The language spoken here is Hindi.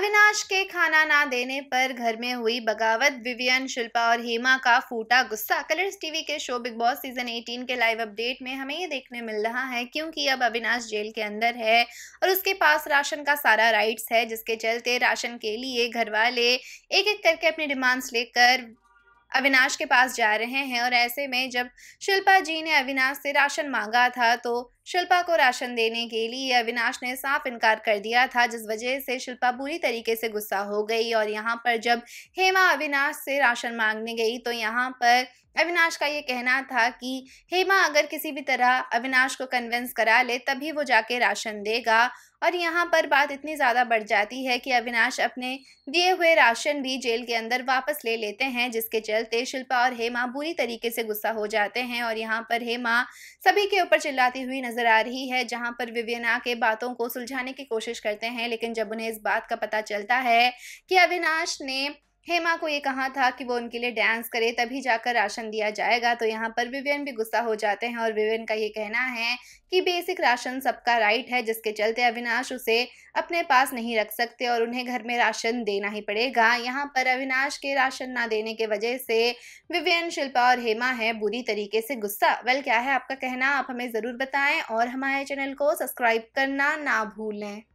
अविनाश के खाना ना देने पर घर में हुई बगावत विवियन शिल्पा और हेमा का फूटा गुस्सा कलर्स टीवी के शो बिग बॉस सीजन 18 के लाइव अपडेट में हमें ये देखने मिल रहा है क्योंकि अब अविनाश जेल के अंदर है और उसके पास राशन का सारा राइट्स है जिसके चलते राशन के लिए घर वाले एक एक करके अपनी डिमांड्स लेकर अविनाश के पास जा रहे हैं और ऐसे में जब शिल्पा जी ने अविनाश से राशन मांगा था तो शिल्पा को राशन देने के लिए अविनाश ने साफ इनकार कर दिया था जिस वजह से शिल्पा बुरी तरीके से गुस्सा हो गई और यहाँ पर जब हेमा अविनाश से राशन मांगने गई तो यहाँ पर अविनाश का ये कहना था कि हेमा अगर किसी भी तरह अविनाश को कन्विंस करा ले तभी वो जाके राशन देगा और यहाँ पर बात इतनी ज़्यादा बढ़ जाती है कि अविनाश अपने दिए हुए राशन भी जेल के अंदर वापस ले लेते हैं जिसके चलते शिल्पा और हेमा बुरी तरीके से गुस्सा हो जाते हैं और यहाँ पर हेमा सभी के ऊपर चिल्लाती हुई नज़र आ रही है जहाँ पर विवियना के बातों को सुलझाने की कोशिश करते हैं लेकिन जब उन्हें इस बात का पता चलता है कि अविनाश ने हेमा को ये कहा था कि वो उनके लिए डांस करे तभी जाकर राशन दिया जाएगा तो यहाँ पर विवियन भी गुस्सा हो जाते हैं और विवियन का ये कहना है कि बेसिक राशन सबका राइट है जिसके चलते अविनाश उसे अपने पास नहीं रख सकते और उन्हें घर में राशन देना ही पड़ेगा यहाँ पर अविनाश के राशन ना देने के वजह से विवियन शिल्पा और हेमा है बुरी तरीके से गुस्सा वेल क्या है आपका कहना आप हमें ज़रूर बताएं और हमारे चैनल को सब्सक्राइब करना ना भूलें